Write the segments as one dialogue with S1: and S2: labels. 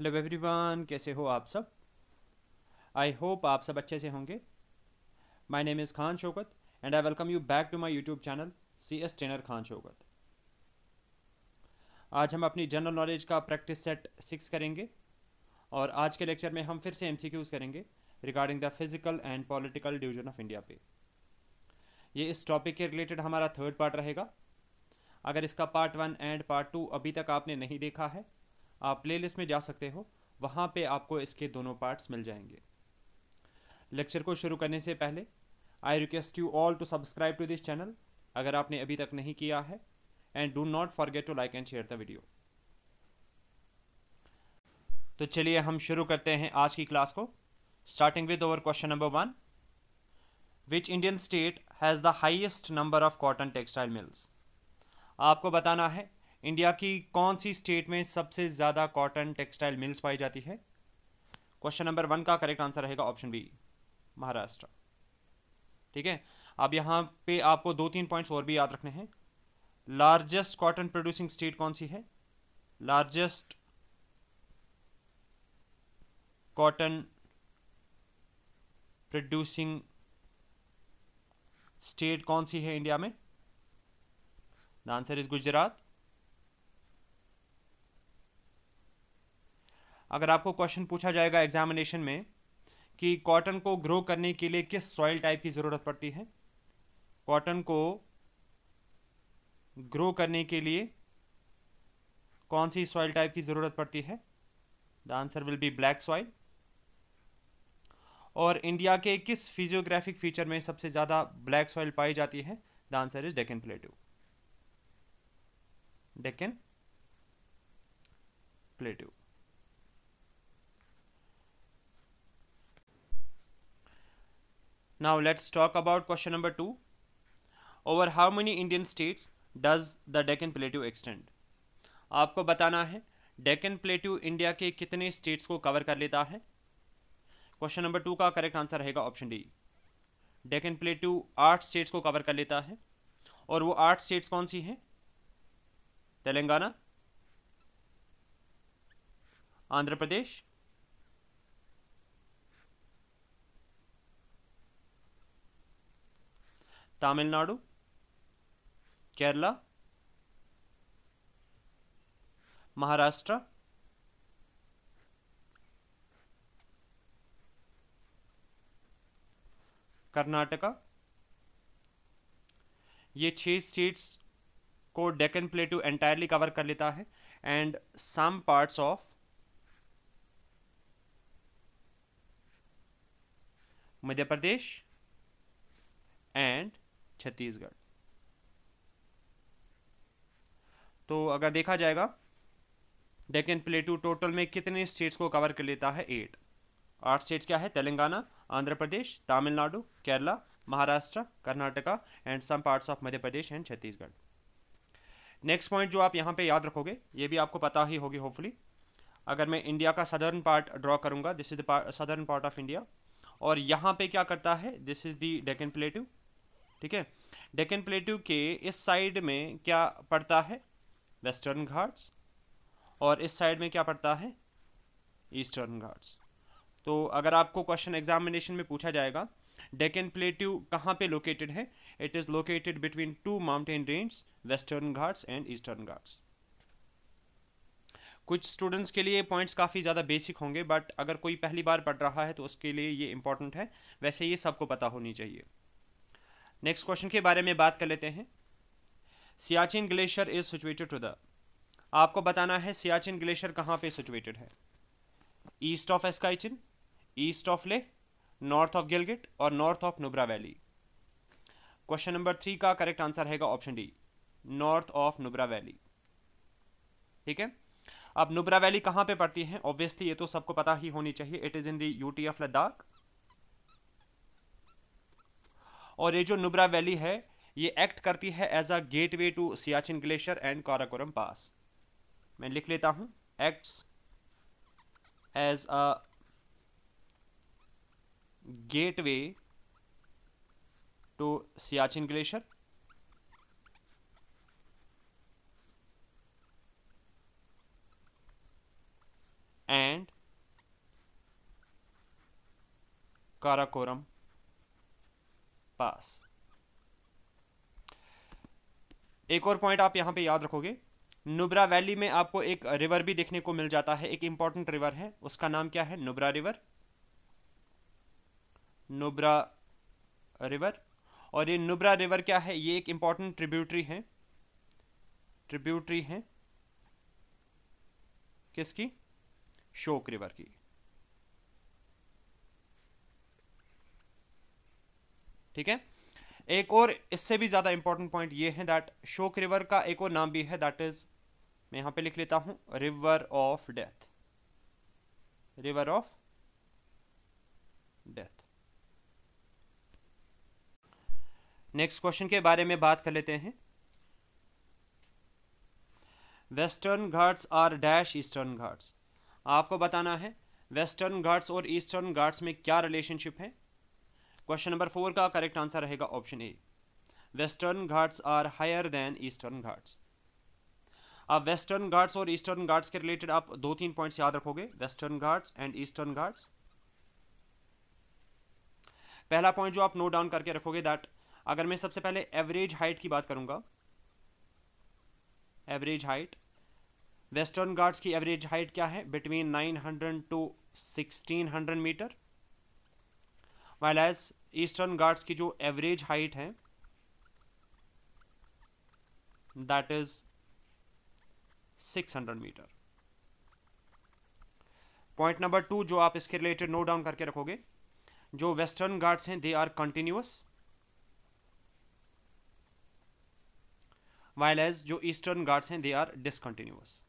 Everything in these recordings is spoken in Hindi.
S1: हेलो एवरीवन कैसे हो आप सब आई होप आप सब अच्छे से होंगे my name is Khan Shaukat and I welcome you back to my YouTube channel C S trainer Khan Shaukat आज हम अपनी जनरल नॉलेज का प्रैक्टिस सेट सिक्स करेंगे और आज के लेक्चर में हम फिर से एमसीक्यूज करेंगे regarding the physical and political division of India पे ये इस टॉपिक के रिलेटेड हमारा थर्ड पार्ट रहेगा अगर इसका part one and part two अभी तक आपने नहीं देखा है आप प्लेलिस्ट में जा सकते हो वहाँ पे आपको इसके दोनों पार्ट्स मिल जाएंगे लेक्चर को शुरू करने से पहले I request you all to subscribe to this channel अगर आपने अभी तक नहीं किया है and do not forget to like and share the video तो चलिए हम शुरू करते हैं आज की क्लास को starting with over question number one which Indian state has the highest number of cotton textile mills आपको बताना है इंडिया की कौन सी स्टेट में सबसे ज़्यादा कॉटन टेक्सटाइल मिल्स पाई जाती है क्वेश्चन नंबर वन का करेक्ट आंसर रहेगा ऑप्शन बी महाराष्ट्र ठीक है अब यहाँ पे आपको दो तीन पॉइंट्स और भी याद रखने हैं लार्जेस्ट कॉटन प्रोड्यूसिंग स्टेट कौन सी है लार्जेस्ट कॉटन प्रोड्यूसिंग स्टेट कौन सी है इंडिया में द आंसर इज गुजरात अगर आपको क्वेश्चन पूछा जाएगा एग्जामिनेशन में कि कॉटन को ग्रो करने के लिए किस सॉइल टाइप की ज़रूरत पड़ती है कॉटन को ग्रो करने के लिए कौन सी सॉइल टाइप की ज़रूरत पड़ती है the answer will be black soil और इंडिया के किस फिजियोग्राफिक फीचर में सबसे ज़्यादा ब्लैक सॉइल पाई जाती है the answer is Deccan plateau Deccan plateau Now let's talk about question number 2. Over how many Indian states does the Deccan Plateau extend? आपको बताना है डेकन प्लेट्यू इंडिया के कितने स्टेट्स को कवर कर लेता है क्वेश्चन नंबर टू का करेक्ट आंसर रहेगा ऑप्शन डी डेकन प्लेट्यू आठ स्टेट्स को कवर कर लेता है और वो आठ स्टेट्स कौन सी हैं तेलंगाना आंध्र प्रदेश तमिलनाडु केरला महाराष्ट्र कर्नाटका ये छह स्टेट्स को डेकन प्लेटू एंटायरली कवर कर लेता है and some parts of Madhya Pradesh and Chhattisgarh तो अगर देखा जाएगा डेकन प्लेटू टोटल में कितने स्टेट्स को कवर कर लेता है एट आठ स्टेट्स क्या है Telangana Andhra Pradesh Tamil Nadu Kerala Maharashtra Karnataka and some parts of Madhya Pradesh and Chhattisgarh next point जो आप यहाँ पे याद रखोगे ये भी आपको पता ही होगी होपफुली अगर मैं इंडिया का सदर्न पार्ट ड्रॉ करूंगा this is the southern part of India और यहाँ पे क्या करता है this is the Deccan plateau ठीक है डेकन प्लेटू के इस साइड में क्या पड़ता है वेस्टर्न घाट्स और इस साइड में क्या पड़ता है ईस्टर्न घाट्स तो अगर आपको क्वेश्चन एग्जामिनेशन में पूछा जाएगा डेकन प्लेट्यू कहाँ पे लोकेटेड है it is located between two mountain range Western Ghats and Eastern Ghats कुछ स्टूडेंट्स के लिए पॉइंट्स काफ़ी ज़्यादा बेसिक होंगे बट अगर कोई पहली बार पढ़ रहा है तो उसके लिए ये इंपॉर्टेंट है वैसे ये सबको पता होनी चाहिए नेक्स्ट क्वेश्चन के बारे में बात कर लेते हैं Siachen Glacier is situated to the आपको बताना है सियाचिन ग्लेशियर कहाँ पे सिचुएटेड है east of Aksai Chin east of Leh north of Gilgit और north of Nubra Valley question number three का करेक्ट आंसर रहेगा option D north of Nubra Valley ठीक है अब नुब्रा वैली कहाँ पे पड़ती है ऑब्वियसली ये तो सबको पता ही होनी चाहिए it is in the UT of Ladakh और ये जो नुब्रा वैली है ये एक्ट करती है as a gateway to Siachen Glacier and Karakoram Pass मैं लिख लेता हूं acts as a gateway to Siachen Glacier and Karakoram Pass एक और पॉइंट आप यहां पे याद रखोगे नुब्रा वैली में आपको एक रिवर भी देखने को मिल जाता है एक इंपॉर्टेंट रिवर है उसका नाम क्या है नुब्रा रिवर नुब्रा रिवर और ये नुब्रा रिवर क्या है ये एक इंपॉर्टेंट ट्रिब्यूटरी है ट्रिब्यूटरी है किसकी शोक रिवर की ठीक है एक और इससे भी ज़्यादा इंपॉर्टेंट पॉइंट ये है दैट शोक रिवर का एक और नाम भी है दैट इज़ मैं यहां पे लिख लेता हूं river of death river of death next question के बारे में बात कर लेते हैं Western Ghats are dash Eastern Ghats आपको बताना है वेस्टर्न घाट्स और ईस्टर्न घाट्स में क्या रिलेशनशिप है क्वेश्चन नंबर फोर का करेक्ट आंसर रहेगा option A Western Ghats are higher than Eastern Ghats अब वेस्टर्न घाट्स और ईस्टर्न घाट्स के रिलेटेड आप दो तीन पॉइंट्स याद रखोगे Western Ghats and Eastern Ghats पहला पॉइंट जो आप नोट डाउन करके रखोगे दैट अगर मैं सबसे पहले एवरेज हाइट की बात करूंगा एवरेज हाइट वेस्टर्न घाट्स की एवरेज हाइट क्या है between 900 to 1600 metre while as Eastern Ghats की जो एवरेज हाइट है that is 600 metre point number two जो आप इसके रिलेटेड नोट डाउन करके रखोगे जो वेस्टर्न गार्ड्स हैं they are continuous while as जो ईस्टर्न गार्ड्स हैं दे आर डिसकंटिन्यूस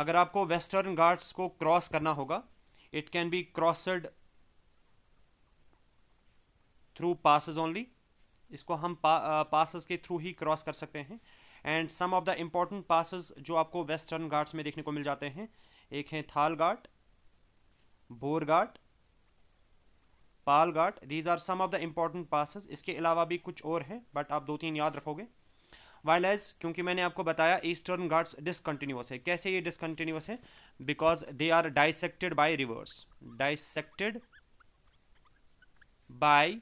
S1: अगर आपको वेस्टर्न घाट्स को क्रॉस करना होगा it can be crossed through passes only इसको हम पासेज के थ्रू ही क्रॉस कर सकते हैं and some of the important passes जो आपको वेस्टर्न घाट्स में देखने को मिल जाते हैं एक हैं Thal Ghat Bor Ghat Pal Ghat these are some of the important passes इसके अलावा भी कुछ और हैं बट आप दो तीन याद रखोगे वाइल एज क्योंकि मैंने आपको बताया ईस्टर्न गार्ड्स डिसकंटिन्यूस है कैसे ये डिसकंटिन्यूस है because they are dissected by rivers dissected by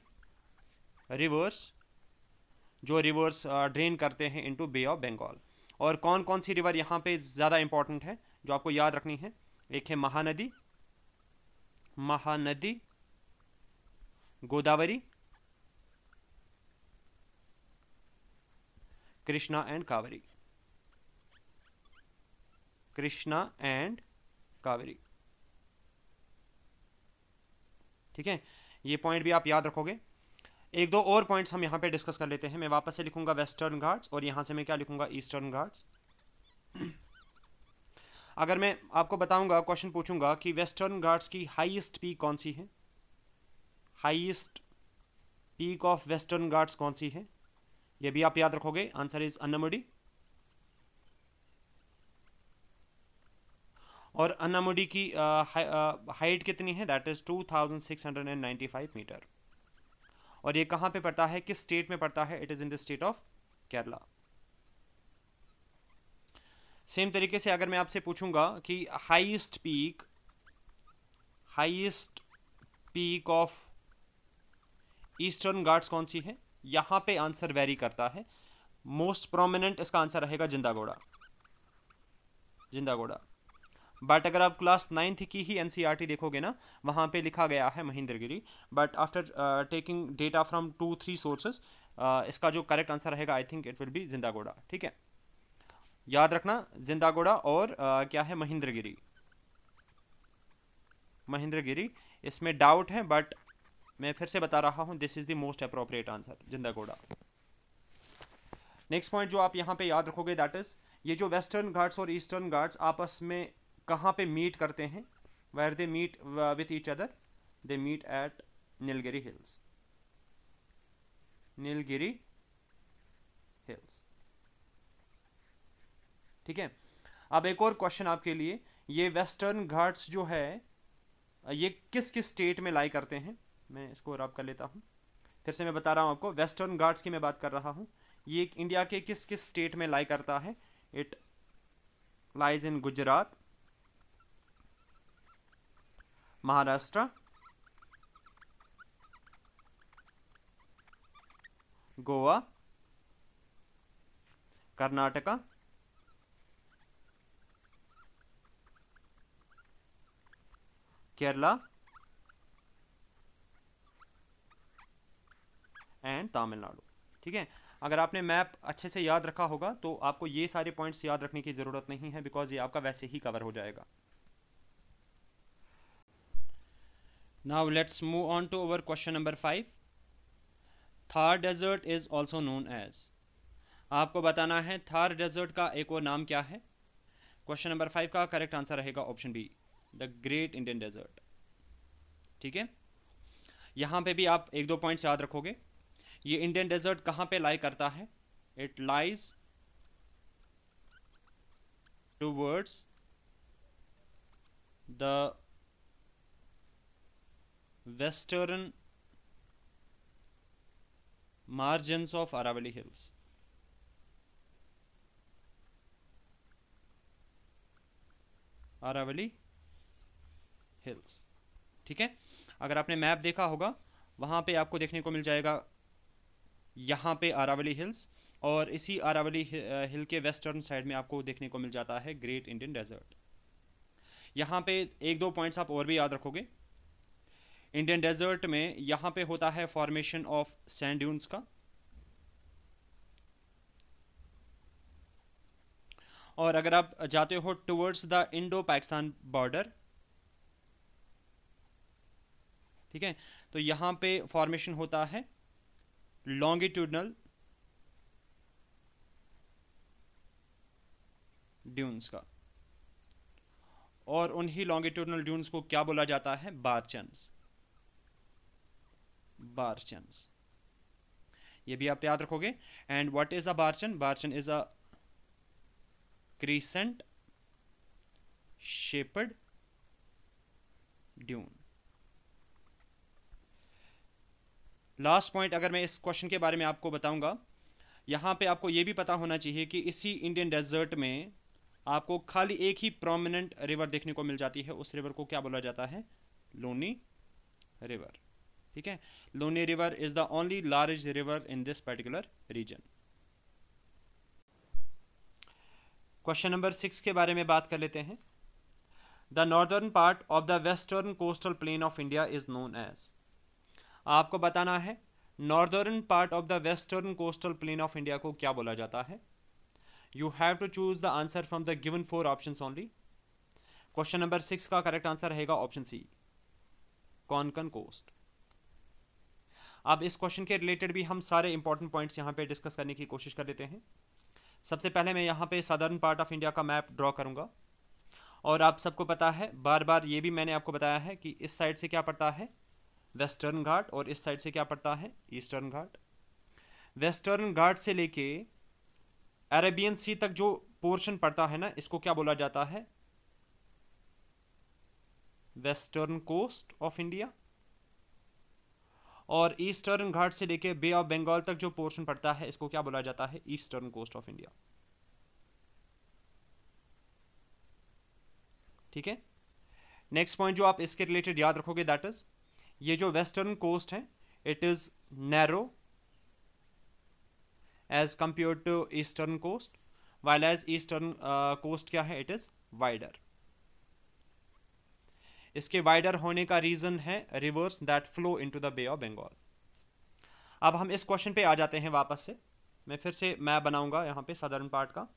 S1: rivers जो रिवर्स ड्रेन uh, करते हैं इनटू बे ऑफ बंगाल और कौन कौन सी रिवर यहाँ पे ज़्यादा इंपॉर्टेंट है जो आपको याद रखनी है एक है Mahanadi Mahanadi Godavari Krishna and Kaveri. Krishna and Kaveri. ठीक है ये पॉइंट भी आप याद रखोगे एक दो और पॉइंट्स हम यहाँ पे डिस्कस कर लेते हैं मैं वापस से लिखूंगा वेस्टर्न घाट्स और यहाँ से मैं क्या लिखूंगा ईस्टर्न घाट्स अगर मैं आपको बताऊंगा क्वेश्चन पूछूंगा कि वेस्टर्न घाट्स की हाईएस्ट पीक कौन सी है highest peak of Western Ghats कौन सी है ये भी आप याद रखोगे आंसर इज अन्नामुडी और अन्नामुडी की हाइट कितनी है दैट इज 2695 मीटर और ये कहां पे पड़ता है किस स्टेट में पड़ता है it is in the state of Kerala same तरीके से अगर मैं आपसे पूछूंगा कि highest peak highest peak of Eastern Ghats कौन सी है यहां पे आंसर वेरी करता है मोस्ट प्रोमिनेंट इसका आंसर रहेगा जिंदा घोड़ा जिंदा घोड़ा बट अगर आप क्लास नाइन्थ की ही एनसीईआरटी e देखोगे ना वहां पे लिखा गया है Mahendragiri but after taking data from two three sources इसका जो करेक्ट आंसर रहेगा I think it will be Jindhagada ठीक है याद रखना जिंदा घोड़ा और uh, क्या है महेंद्रगिरी महेंद्रगिरी इसमें डाउट है बट मैं फिर से बता रहा हूँ this is the most appropriate answer Jindhagada next point जो आप यहाँ पे याद रखोगे दैट इज़ ये जो वेस्टर्न घाट्स और ईस्टर्न घाट्स आपस में कहाँ पे मीट करते हैं where they meet with each other they meet at Nilgiri Hills Nilgiri Hills ठीक है अब एक और क्वेश्चन आपके लिए ये वेस्टर्न घाट्स जो है ये किस किस स्टेट में लाई करते हैं मैं इसको रब कर लेता हूँ फिर से मैं बता रहा हूँ आपको वेस्टर्न गार्ड्स की मैं बात कर रहा हूँ ये इंडिया के किस किस स्टेट में लाई करता है it lies in Gujarat Maharashtra Goa Karnataka Kerala and Tamil Nadu ठीक है अगर आपने मैप अच्छे से याद रखा होगा तो आपको ये सारे पॉइंट्स याद रखने की ज़रूरत नहीं है बिकॉज ये आपका वैसे ही कवर हो जाएगा now let's move on to over question number five Thar Desert is also known as आपको बताना है थार डेजर्ट का एक और नाम क्या है क्वेश्चन नंबर फाइव का करेक्ट आंसर रहेगा option B the Great Indian Desert ठीक है यहाँ पे भी आप एक दो पॉइंट्स याद रखोगे ये इंडियन डेजर्ट कहां पे लाई करता है it lies towards the western margin of Aravalli Hills Aravalli Hills ठीक है अगर आपने मैप देखा होगा वहां पे आपको देखने को मिल जाएगा यहाँ पे अरावली हिल्स और इसी अरावली हिल के वेस्टर्न साइड में आपको देखने को मिल जाता है ग्रेट इंडियन डेजर्ट यहाँ पे एक दो पॉइंट्स आप और भी याद रखोगे इंडियन डेजर्ट में यहाँ पे होता है फॉर्मेशन ऑफ सैंड ड्यून्स का और अगर आप जाते हो towards the Indo Pakistan border ठीक है तो यहां पे फॉर्मेशन होता है लॉन्गिट्यूडनल ड्यून्स का और उन्हीं लॉन्गिट्यूडनल ड्यून्स को क्या बोला जाता है बारचन्स बारचन्स ये भी आप याद रखोगे and what is a barchan barchan is a crescent shaped dune last point अगर मैं इस क्वेश्चन के बारे में आपको बताऊंगा यहाँ पे आपको ये भी पता होना चाहिए कि इसी इंडियन डेजर्ट में आपको खाली एक ही प्रोमिनेंट रिवर देखने को मिल जाती है उस रिवर को क्या बोला जाता है लोनी रिवर ठीक है Luni river is the only large river in this particular region question number six के बारे में बात कर लेते हैं the northern part of the western coastal plain of India is known as आपको बताना है northern part of the western coastal plain of India को क्या बोला जाता है you have to choose the answer from the given four options only question number six का करेक्ट आंसर रहेगा ऑप्शन सी कॉनकन कोस्ट अब इस क्वेश्चन के रिलेटेड भी हम सारे इंपॉर्टेंट पॉइंट्स यहाँ पे डिस्कस करने की कोशिश कर लेते हैं सबसे पहले मैं यहाँ पे सदर्न पार्ट ऑफ इंडिया का मैप ड्रॉ करूँगा और आप सबको पता है बार बार ये भी मैंने आपको बताया है कि इस साइड से क्या पड़ता है वेस्टर्न घाट और इस साइड से क्या पड़ता है ईस्टर्न घाट वेस्टर्न घाट से लेके अरेबियन सी तक जो पोर्शन पड़ता है ना इसको क्या बोला जाता है वेस्टर्न कोस्ट ऑफ इंडिया और ईस्टर्न घाट से लेके बे ऑफ बंगाल तक जो पोर्शन पड़ता है इसको क्या बोला जाता है ईस्टर्न कोस्ट ऑफ इंडिया ठीक है नेक्स्ट पॉइंट जो आप इसके रिलेटेड याद रखोगे दैट इज ये जो वेस्टर्न कोस्ट है it is narrow as compare to eastern coast while as eastern coast क्या है इट इज़ वाइडर इसके वाइडर होने का रीज़न है rivers that flow to the Bay of Bengal अब हम इस क्वेश्चन पे आ जाते हैं वापस से मैं फिर से मैं बनाऊंगा यहाँ पे सदर्न पार्ट का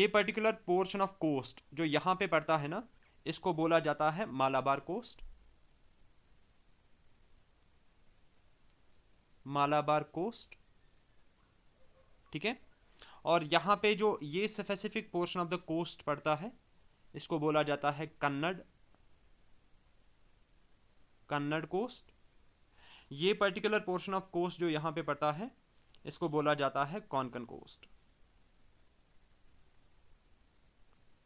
S1: ये पर्टिकुलर पोर्शन ऑफ कोस्ट जो यहाँ पे पड़ता है ना इसको बोला जाता है मालाबार कोस्ट मालाबार कोस्ट ठीक है और यहाँ पे जो ये specific portion of the coast पड़ता है इसको बोला जाता है कन्नड़ कन्नड़ कोस्ट ये पर्टिकुलर पोर्शन ऑफ कोस्ट जो यहाँ पे पड़ता है इसको बोला जाता है कॉनकन कोस्ट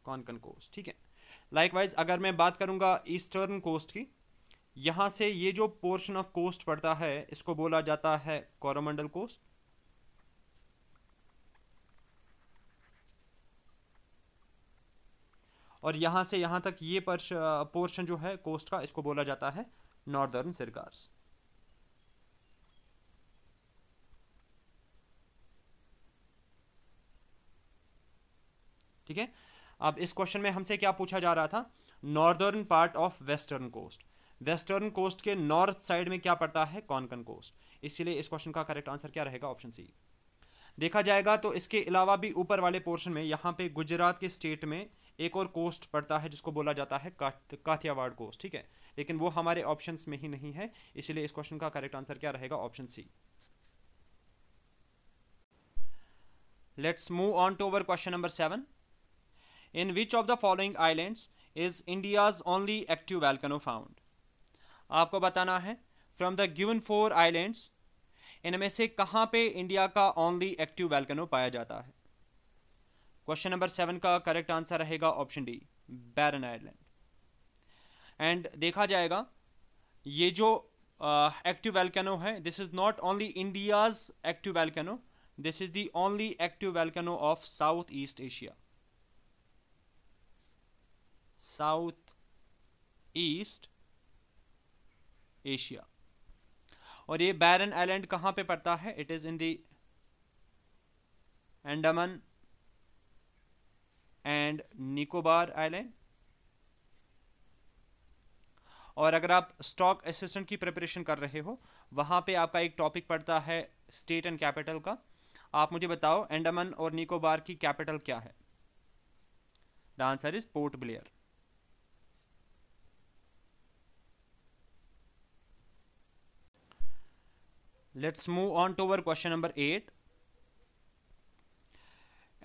S1: कॉनकन कोस्ट ठीक है लाइकवाइज अगर मैं बात करूंगा ईस्टर्न कोस्ट की यहाँ से ये जो पोर्शन ऑफ कोस्ट पड़ता है इसको बोला जाता है कोरोमंडल कोस्ट और यहां से यहां तक ये पोर्शन जो है कोस्ट का इसको बोला जाता है नॉर्दर्न सिरगार्स ठीक है अब इस क्वेश्चन में हमसे क्या पूछा जा रहा था northern part of western coast western coast के नॉर्थ साइड में क्या पड़ता है कॉनकन कोस्ट इसलिए इस क्वेश्चन का करेक्ट आंसर क्या रहेगा ऑप्शन सी देखा जाएगा तो इसके अलावा भी ऊपर वाले पोर्शन में यहाँ पे गुजरात के स्टेट में एक और कोस्ट पड़ता है जिसको बोला जाता है काथियावाड़ कोस्ट ठीक है लेकिन वो हमारे ऑप्शन में ही नहीं है इसीलिए इस क्वेश्चन का करेक्ट आंसर क्या रहेगा option C let's move on to our question number seven in which of the following islands is India's only active volcano found आपको बताना है from the given four islands इनमें से कहां पे इंडिया का ओनली एक्टिव वेलकनो पाया जाता है क्वेश्चन नंबर सेवन का करेक्ट आंसर रहेगा option D Barren Island and देखा जाएगा ये जो एक्टिव वेल्कनो है this is not only India's active volcano this is the only active volcano of South East Asia South East Asia और ये बैरन आइलैंड कहाँ पे पड़ता है it is in the Andaman and Nicobar island और अगर आप स्टॉक असिस्टेंट की प्रिपरेशन कर रहे हो वहाँ पे आपका एक टॉपिक पड़ता है स्टेट एंड कैपिटल का आप मुझे बताओ एंडमन और निकोबार की कैपिटल क्या है the answer is Port Blair let's move on to our question number 8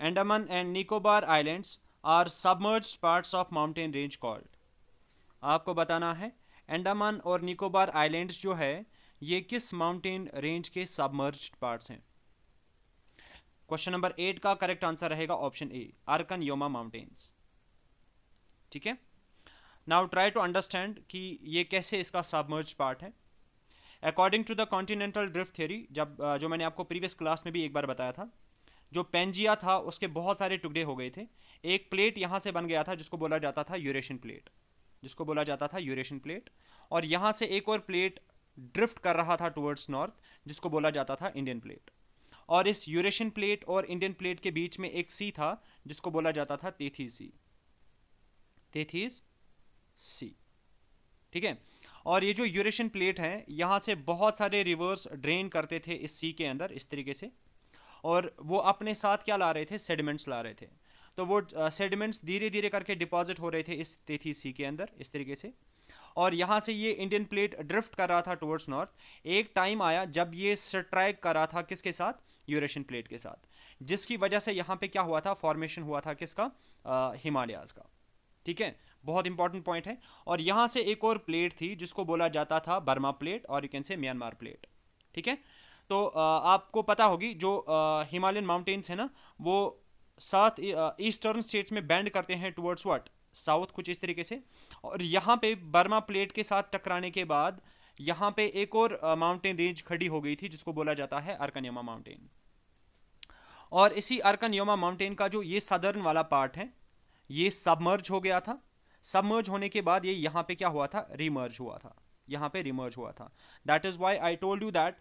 S1: andaman and nicobar islands are submerged parts of mountain range called आपको बताना है अंडमान और निकोबार आइलैंड्स जो है ये किस माउंटेन रेंज के सबमर्ज पार्ट्स हैं क्वेश्चन नंबर एट का करेक्ट आंसर रहेगा option A Arakan Yoma mountains ठीक है नाउ ट्राई टू अंडरस्टैंड कि ये कैसे इसका सबमर्ज पार्ट है according to the continental drift theory जब जो मैंने आपको प्रीवियस क्लास में भी एक बार बताया था जो पेंजिया था उसके बहुत सारे टुकड़े हो गए थे एक प्लेट यहाँ से बन गया था जिसको बोला जाता था यूरेशन प्लेट जिसको बोला जाता था यूरेशन प्लेट और यहाँ से एक और प्लेट ड्रिफ्ट कर रहा था टुवर्ड्स नॉर्थ जिसको बोला जाता था इंडियन प्लेट और इस यूरेशियन प्लेट और इंडियन प्लेट के बीच में एक सी था जिसको बोला जाता था तेथी सी तेथीस सी ठीक है और ये जो यूरेशन प्लेट है यहाँ से बहुत सारे रिवर्स ड्रेन करते थे इस सी के अंदर इस तरीके से और वो अपने साथ क्या ला रहे थे सेडिमेंट्स ला रहे थे तो वो सेडिमेंट्स धीरे धीरे करके डिपॉजिट हो रहे थे इस तेथी सी के अंदर इस तरीके से और यहाँ से ये इंडियन प्लेट ड्रिफ्ट कर रहा था टुवर्ड्स नॉर्थ एक टाइम आया जब ये स्ट्राइक कर रहा था किसके साथ यूरेशन प्लेट के साथ जिसकी वजह से यहाँ पे क्या हुआ था फॉर्मेशन हुआ था किसका हिमालयाज का ठीक है बहुत इंपॉर्टेंट पॉइंट है और यहां से एक और प्लेट थी जिसको बोला जाता था बर्मा प्लेट और you can say Myanmar plate ठीक है तो आपको पता होगी जो हिमालयन माउंटेन्स है ना वो साउथ ईस्टर्न स्टेट्स में बैंड करते हैं टुवर्ड्स वट साउथ कुछ इस तरीके से और यहाँ पे बर्मा प्लेट के साथ टकराने के बाद यहाँ पे एक और माउंटेन रेंज खड़ी हो गई थी जिसको बोला जाता है अर्कनयमा माउंटेन और इसी अर्कनयमा माउंटेन का जो ये सदर्न वाला पार्ट है ये सबमर्ज हो गया था सबमर्ज होने के बाद ये यहाँ पे क्या हुआ था रिमर्ज हुआ था यहाँ पे रिमर्ज हुआ था that is why I told you that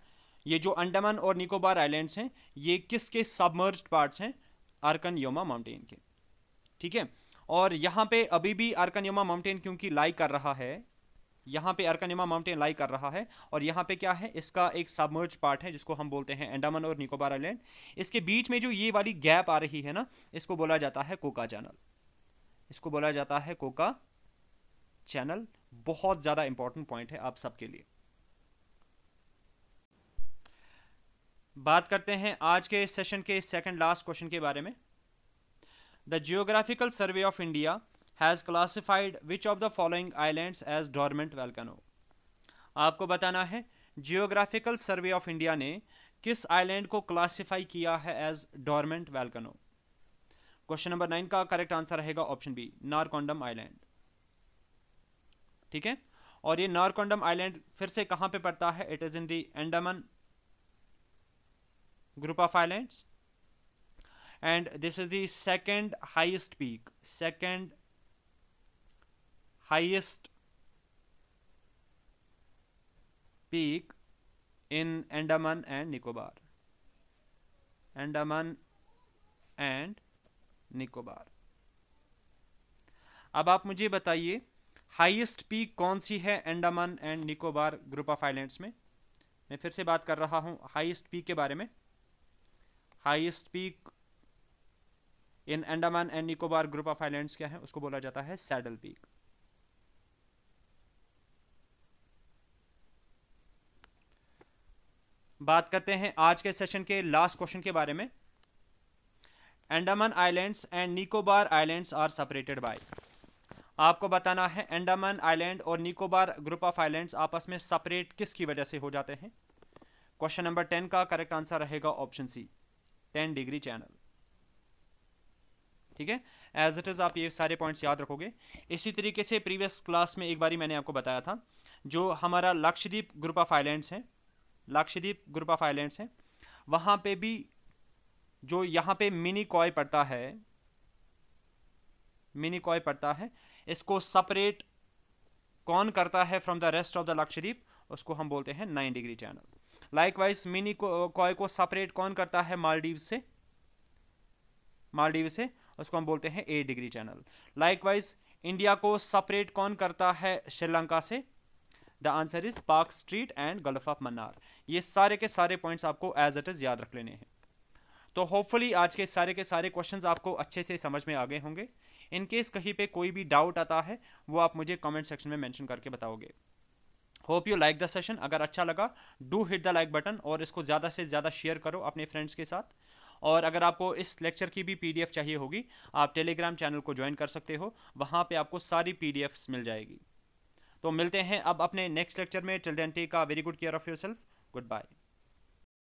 S1: ये जो अंडमान और निकोबार आइलैंड्स हैं ये किसके सबमर्ज पार्ट्स हैं आर्कन योमा माउंटेन के ठीक है और यहाँ पे अभी भी आर्कन योमा माउंटेन क्योंकि लाई कर रहा है यहाँ पे अर्कनिमा माउंटेन लाई कर रहा है और यहाँ पे क्या है इसका एक सबमर्ज पार्ट है जिसको हम बोलते हैं अंडामान और निकोबार आइलैंड इसके बीच में जो ये वाली गैप आ रही है ना इसको बोला जाता है कोका चैनल इसको बोला जाता है कोका चैनल बहुत ज़्यादा इंपॉर्टेंट पॉइंट है आप सबके लिए बात करते हैं आज के इस सेशन के सेकंड लास्ट क्वेश्चन के बारे में the geographical survey of India has classified which of the following islands as dormant volcano आपको बताना है जियोग्राफिकल सर्वे ऑफ इंडिया ने किस आइलैंड को क्लासिफाई किया है as dormant volcano question number nine का करेक्ट आंसर रहेगा ऑप्शन बी नारकोंडम आइलैंड ठीक है और ये नारकोंडम आइलैंड फिर से कहां पे पड़ता है it is in the Andaman group of islands and this is the second highest peak second highest peak in Andaman and Nicobar Andaman and Nicobar अब आप मुझे बताइए हाईएस्ट पीक कौन सी है Andaman and Nicobar group of islands में मैं फिर से बात कर रहा हूं हाईएस्ट पीक के बारे में highest peak in Andaman and Nicobar group of islands क्या है उसको बोला जाता है सैडल पीक बात करते हैं आज के सेशन के लास्ट क्वेश्चन के बारे में Andaman islands and Nicobar islands are separated by आपको बताना है एंडामन आइलैंड और निकोबार ग्रुप ऑफ आइलैंड्स आपस में सेपरेट किसकी वजह से हो जाते हैं क्वेश्चन नंबर टेन का करेक्ट आंसर रहेगा option C ten degree channel ठीक है एज इट इज़ आप ये सारे पॉइंट्स याद रखोगे इसी तरीके से प्रीवियस क्लास में एक बारी मैंने आपको बताया था जो हमारा लक्षद्वीप ग्रुप ऑफ आइलैंड्स हैं लक्षद्वीप ग्रुप ऑफ आइलैंड्स हैं वहाँ पे भी जो यहाँ पे मिनी कॉय पड़ता है मिनी कॉय पड़ता है इसको सेपरेट कौन करता है from the rest of the Lakshadweep उसको हम बोलते हैं nine degree channel likewise Minicoy को सेपरेट कौन करता है मालदीव से मालदीव से उसको हम बोलते हैं eight degree channel likewise India को सेपरेट कौन करता है श्रीलंका से the answer is Palk Strait and Gulf of Mannar ये सारे के सारे पॉइंट्स आपको एज इट इज़ याद रख लेने हैं तो होपफुली आज के सारे के सारे क्वेश्चंस आपको अच्छे से समझ में आ गए होंगे इन केस कहीं पे कोई भी डाउट आता है वो आप मुझे कमेंट सेक्शन में मेंशन करके बताओगे hope you like the session अगर अच्छा लगा do hit the like button और इसको ज़्यादा से ज़्यादा शेयर करो अपने फ्रेंड्स के साथ और अगर आपको इस लेक्चर की भी पीडीएफ चाहिए होगी आप टेलीग्राम चैनल को ज्वाइन कर सकते हो वहाँ पे आपको सारी पीडीएफ्स मिल जाएगी तो मिलते हैं अब अपने नेक्स्ट लेक्चर में टिल देन टेक का very good care of yourself good bye